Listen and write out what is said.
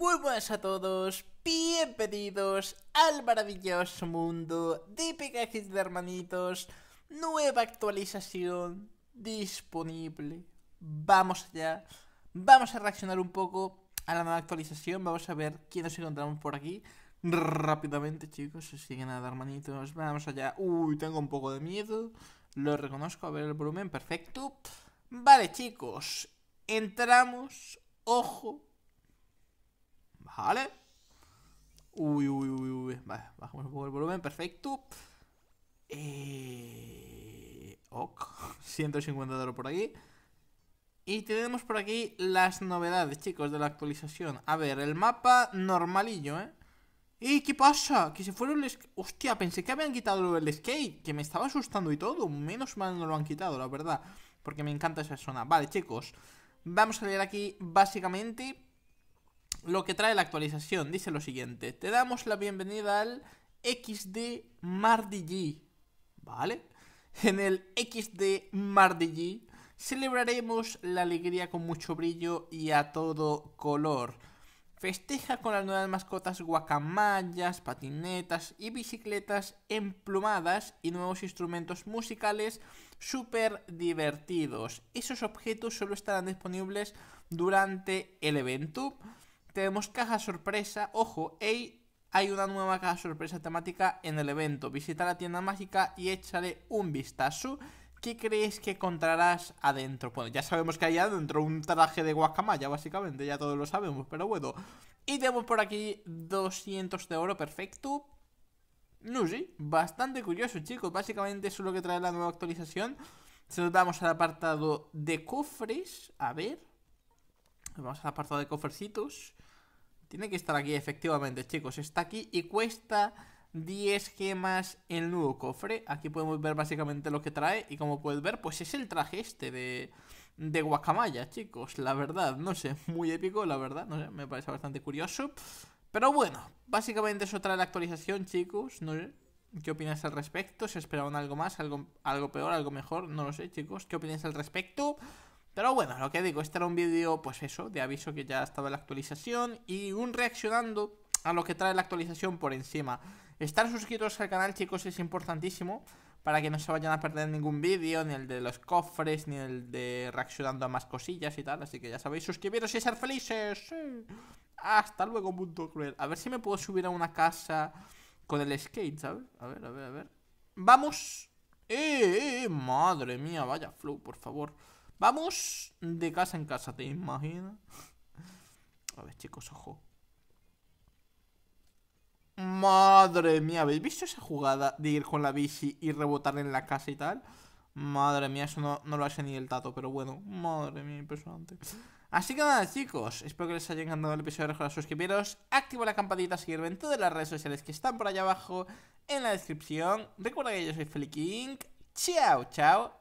Muy buenas a todos, bienvenidos al maravilloso mundo de Pegajes de Hermanitos, nueva actualización disponible. Vamos allá, vamos a reaccionar un poco a la nueva actualización, vamos a ver quién nos encontramos por aquí. Rápidamente chicos, así que nada hermanitos, vamos allá. Uy, tengo un poco de miedo, lo reconozco, a ver el volumen, perfecto. Vale chicos, entramos, ojo, Vale. Uy, uy, uy, uy. Vale, bajamos un poco el volumen. Perfecto. Eh... Ok. 150 de oro por aquí. Y tenemos por aquí las novedades, chicos, de la actualización. A ver, el mapa normalillo, ¿eh? ¿Y qué pasa? Que se fueron los... Hostia, pensé que habían quitado el skate, que me estaba asustando y todo. Menos mal no lo han quitado, la verdad. Porque me encanta esa zona. Vale, chicos, vamos a leer aquí básicamente lo que trae la actualización. Dice lo siguiente: Te damos la bienvenida al XD Mardi ¿Vale? En el XD Mardi celebraremos la alegría con mucho brillo y a todo color. Festeja con las nuevas mascotas guacamayas, patinetas y bicicletas emplumadas y nuevos instrumentos musicales súper divertidos. Esos objetos solo estarán disponibles durante el evento tenemos caja sorpresa. Ojo, hey, hay una nueva caja sorpresa temática en el evento. Visita la tienda mágica y échale un vistazo. ¿Qué crees que encontrarás adentro? Bueno, ya sabemos que hay adentro un traje de guacamaya, básicamente, ya todos lo sabemos, pero bueno. Y tenemos por aquí 200 de oro, perfecto. No, sí, bastante curioso, chicos. Básicamente eso es lo que trae la nueva actualización. Se nos vamos al apartado de cofres, a ver. Vamos al apartado de cofrecitos. Tiene que estar aquí, efectivamente, chicos. Está aquí y cuesta 10 gemas el nuevo cofre. Aquí podemos ver básicamente lo que trae. Y como puedes ver, pues es el traje este de, de Guacamaya, chicos. La verdad, no sé, muy épico, la verdad. No sé, me parece bastante curioso. Pero bueno, básicamente eso trae la actualización, chicos. No ¿Qué opinas al respecto? ¿Se esperaban algo más? ¿Algo, algo peor? ¿Algo mejor? No lo sé, chicos. ¿Qué opinas al respecto? Pero bueno, lo que digo, este era un vídeo, pues eso, de aviso que ya estaba en la actualización y un reaccionando a lo que trae la actualización por encima. Estar suscritos al canal, chicos, es importantísimo para que no se vayan a perder ningún vídeo, ni el de los cofres, ni el de reaccionando a más cosillas y tal. Así que ya sabéis, suscribiros y ser felices. Hasta luego, punto cruel. A ver si me puedo subir a una casa con el skate, ¿sabes? A ver, a ver, a ver. ¡Vamos! ¡Eh, eh! eh madre mía! Vaya, Flow, por favor. Vamos de casa en casa, ¿te imaginas? A ver, chicos, ojo. Madre mía, ¿habéis visto esa jugada de ir con la bici y rebotar en la casa y tal? Madre mía, eso no, no lo hace ni el tato, pero bueno, madre mía, impresionante. Así que nada, chicos, espero que les haya encantado el episodio. Recuerda suscribiros, activa la campanita, seguirme en todas las redes sociales que están por allá abajo en la descripción. Recuerda que yo soy Feliking. Chao, chao